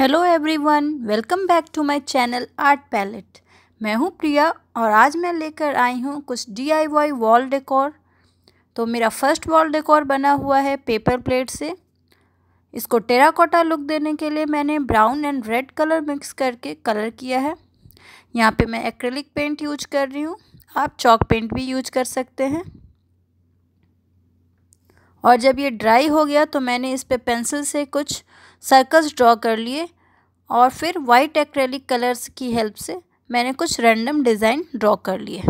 Hello everyone welcome back to my channel art palette मैं हूं प्रिया और आज मैं लेकर आई हूं कुछ डीआईवाई वॉल डेकोर तो मेरा फर्स्ट वॉल डेकोर बना हुआ है पेपर प्लेट से इसको टेराकोटा लुक देने के लिए मैंने brown and red colour mix करके कलर किया है यहाँ पे मैं एक्रेलिक पेंट यूज कर रही हूँ आप चॉक पेंट भी यूज कर सकते हैं और जब ये ड्राई हो गया तो मैंने इस पर पेंसिल से कुछ सर्कल्स ड्रॉ कर लिए और फिर वाइट एक्रेलिक कलर्स की हेल्प से मैंने कुछ रैंडम डिज़ाइन ड्रॉ कर लिए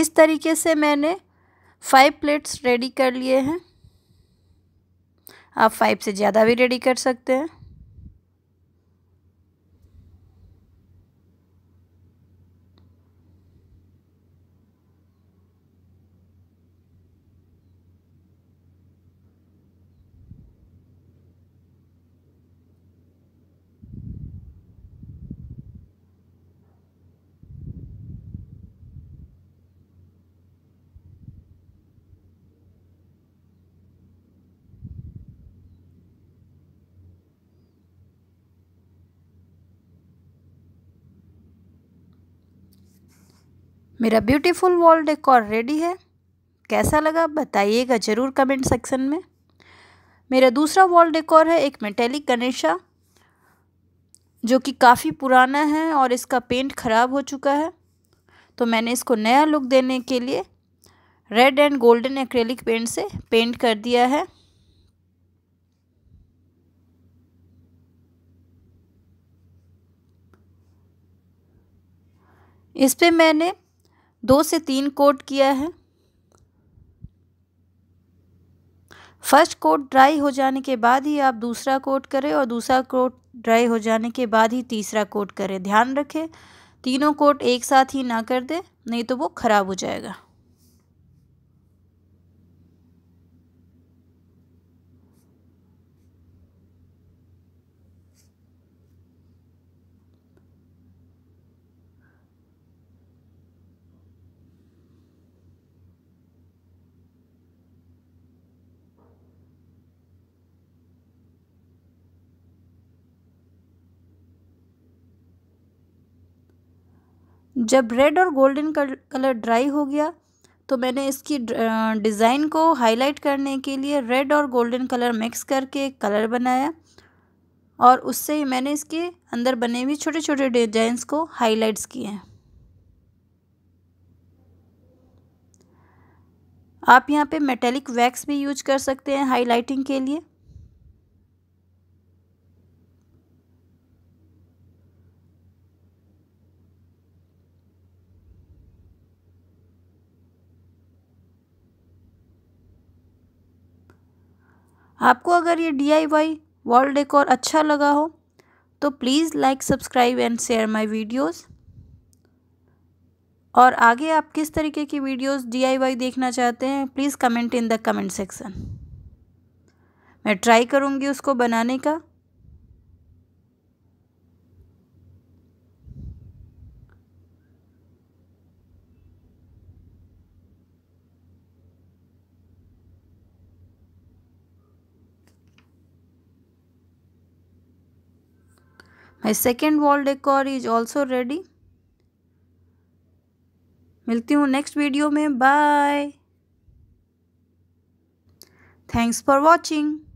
इस तरीके से मैंने फाइव प्लेट्स रेडी कर लिए हैं आप फाइव से ज़्यादा भी रेडी कर सकते हैं मेरा ब्यूटीफुल वॉल डेकोर रेडी है कैसा लगा बताइएगा ज़रूर कमेंट सेक्शन में मेरा दूसरा वॉल डेकोर है एक मेटेलिक गणेशा जो कि काफ़ी पुराना है और इसका पेंट ख़राब हो चुका है तो मैंने इसको नया लुक देने के लिए red and golden acrylic paint से पेंट कर दिया है इस पे मैंने दो से तीन कोट किया है फर्स्ट कोट ड्राई हो जाने के बाद ही आप दूसरा कोट करें और दूसरा कोट ड्राई हो जाने के बाद ही तीसरा कोट करें ध्यान रखें तीनों कोट एक साथ ही ना कर दें नहीं तो वो ख़राब हो जाएगा जब रेड और गोल्डन कलर ड्राई हो गया तो मैंने इसकी डिज़ाइन को हाईलाइट करने के लिए रेड और गोल्डन कलर मिक्स करके एक कलर बनाया और उससे ही मैंने इसके अंदर बने हुए छोटे छोटे डिजाइंस को हाईलाइट्स किए हैं आप यहाँ पे मेटेलिक वैक्स भी यूज कर सकते हैं हाईलाइटिंग के लिए आपको अगर ये D I Y wall decor अच्छा लगा हो तो please like subscribe and share my videos और आगे आप किस तरीके की वीडियोस डीआईवाई देखना चाहते हैं please comment in the comment section मैं ट्राई करूँगी उसको बनाने का My second wall decor is also ready. मिलती हूँ next video में bye thanks for watching